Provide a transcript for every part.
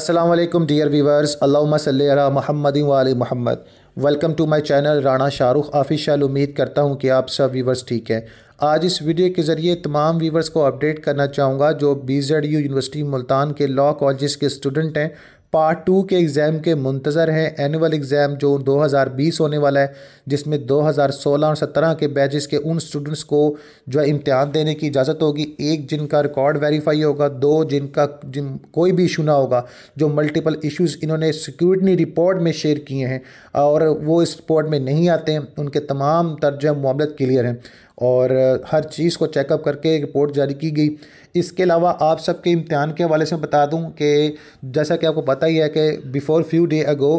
Aslam dear viewers अल्लाह महमद महमद welcome to my channel Rana Shahrukh official उम्मीद करता हूं कि आप सब वीवर्स ठीक हैं आज इस वीडियो के ज़रिए तमाम वीवर्स को अपडेट करना चाहूँगा जो B Z U university Multan के लॉ कॉलेज के स्टूडेंट हैं पार्ट टू के एग्ज़ाम के मुंतज़र हैं एनुअल एग्ज़ाम जो 2020 होने वाला है जिसमें 2016 और 17 के बैचेस के उन स्टूडेंट्स को जो है इम्तहान देने की इजाज़त होगी एक जिनका रिकॉर्ड वेरीफाई होगा दो जिनका जिन कोई भी इशू ना होगा जो मल्टीपल इश्यूज़ इन्होंने सिक्योरिटी रिपोर्ट में शेयर किए हैं और वो इस रिपोर्ट में नहीं आते हैं उनके तमाम तर्ज मामलत क्लियर हैं और हर चीज़ को चेकअप करके रिपोर्ट जारी की गई इसके अलावा आप सबके इम्तहान के हवाले से बता दूं कि जैसा कि आपको पता पता ही है कि before few day ago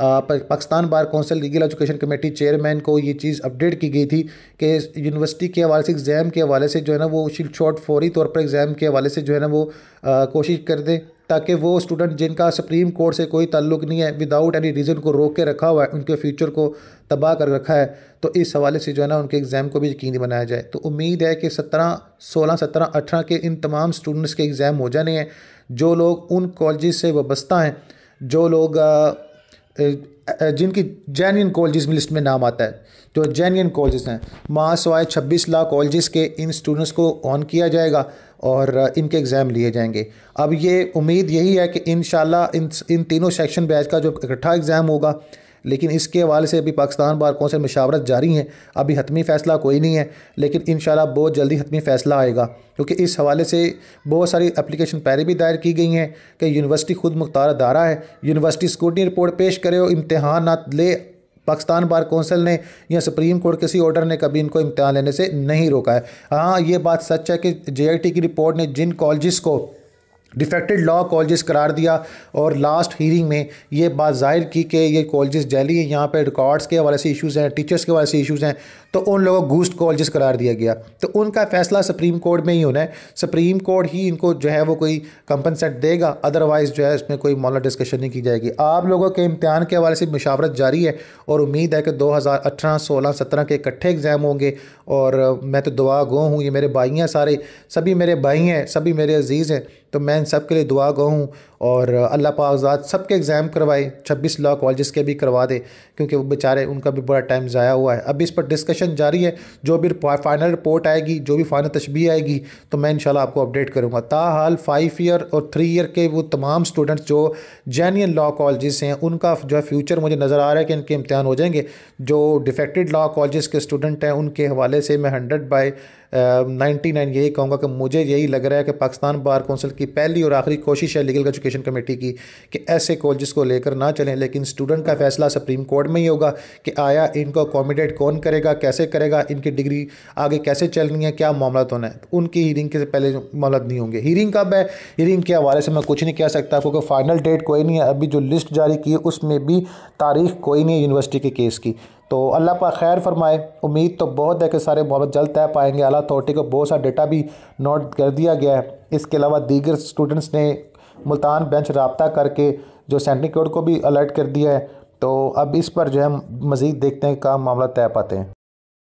Pakistan bar council legal education committee chairman को ये चीज़ अपडेट की गई थी कि यूनिवर्सिटी के हवाले से एग्ज़ाम के हवाले से जो है ना वो शॉट फौरी तौर पर एग्ज़ाम के हवाले से जो है ना वो कोशिश कर दें ताकि वो स्टूडेंट जिनका सुप्रीम कोर्ट से कोई ताल्लुक नहीं है विदाउट एनी रीज़न को रोक के रखा हुआ है उनके फ्यूचर को तबाह कर रखा है तो इस हवाले से जो है ना उनके एग्ज़ाम को भी यकीनी बनाया जाए तो उम्मीद है कि सत्रह सोलह सत्रह अठारह के इन तमाम स्टूडेंट्स के एग्ज़ाम हो जाने हैं जो लोग उन कॉलेज से वाबस्ता हैं जो लोग जिनकी जैनियन कॉलेज में लिस्ट में नाम आता है जो जैनियन कॉलेज हैं मास सवाए छब्बीस लाख कॉलेज के इन स्टूडेंट्स को ऑन किया जाएगा और इनके एग्ज़ाम लिए जाएंगे अब ये उम्मीद यही है कि इन इन इन तीनों सेक्शन बैच का जो इकट्ठा एग्ज़ाम होगा लेकिन इसके हवाले से अभी पाकिस्तान बार कौंसिल मशावरत जारी है अभी हतमी फ़ैसला कोई नहीं है लेकिन इन बहुत जल्दी हतमी फ़ैसला आएगा क्योंकि इस हवाले से बहुत सारी अप्लीकेशन पहले भी दायर की गई हैं कि यूनिवर्सिटी खुद मुख्तार अदारा है यूनिवर्सिटी स्कूटनी रिपोर्ट पेश करे और इम्तहान ना ले पाकिस्तान बार कौंसिल ने या सुप्रीम कोर्ट किसी ऑर्डर ने कभी इनको इम्तहान लेने से नहीं रोका है हाँ ये बात सच है कि जे की रिपोर्ट ने जिन कॉलेज़ को डिफेक्टेड लॉ कॉलेज करार दिया और लास्ट हियरिंग में ये बात जाहिर की कि ये कॉलेज जैली है यहाँ पे रिकॉर्ड्स के हवाले से इश्यूज़ हैं टीचर्स के हवाले से इश्यूज़ हैं तो उन लोगों को घूस्ट कॉलेज करार दिया गया तो उनका फैसला सुप्रीम कोर्ट में ही होना है सुप्रीम कोर्ट ही इनको जो है वो कोई कंपनसेट देगा अदरवाइज़ जो है इसमें कोई मौला डिस्कशन नहीं की जाएगी आप लोगों के इम्तहान के हवाले से मशावरत जारी है और उम्मीद है कि दो हज़ार अठारह सोलह सत्रह के इकट्ठे एग्ज़ाम होंगे और मैं तो दुआ गो हूँ ये मेरे भाई हैं सारे सभी मेरे भाई हैं सभी मेरे अजीज़ हैं तो मैं इन सब के लिए दुआ गो हूँ और अल्लाह पाकजात सब के एग्ज़ाम करवाए छब्बीस लॉ कॉलेज के भी करवा दे क्योंकि वो बेचारे उनका भी बड़ा टाइम ज़ाया हुआ है अभी इस पर डिस्कशन जारी है जो भी फाइनल रिपोर्ट आएगी जो भी फाइनल तशबी आएगी तो मैं इन आपको अपडेट करूँगा ताहाल फाइव ईयर और थ्री ईयर के वो तमाम स्टूडेंट्स जो जैनियन लॉ कॉलेज हैं उनका जो है फ्यूचर मुझे नज़र आ रहा है कि इनके इम्तहान हो जाएंगे जो डिफेक्टेड लॉ कॉलेज के स्टूडेंट हैं उनके हवाले से मैं हंड्रेड बाई नाइन्टी नाइन यही कहूँगा कि मुझे यही लग रहा है कि पाकिस्तान बार कौंसिल की पहली और आखिरी कोशिश है लीगल एजुकेशन एजुकेशन कमेटी की कि ऐसे कॉलेज को लेकर ना चलें लेकिन स्टूडेंट का फैसला सुप्रीम कोर्ट में ही होगा कि आया इनको अकोमोडेट कौन करेगा कैसे करेगा इनकी डिग्री आगे कैसे चलनी है क्या मामला होना तो है तो उनकी हियरिंग के पहले मामला नहीं होंगे हियरिंग कब है हियरिंग के हवाले से मैं कुछ नहीं कह सकता क्योंकि फाइनल डेट कोई नहीं है अभी जो लिस्ट जारी की है उसमें भी तारीख कोई नहीं है यूनिवर्सिटी के केस की तो अल्लाह पा खैर फरमाए उम्मीद तो बहुत है कि सारे मामले जल्द तय पाएंगे अला अथॉरिटी को बहुत सारा डेटा भी नोट कर दिया गया है इसके अलावा दीगर स्टूडेंट्स ने मुल्तान बेंच रबता करके जो सेंट्रिंग कोर्ट को भी अलर्ट कर दिया है तो अब इस पर जो है मज़ीद देखते हैं कहा मामला तय पाते हैं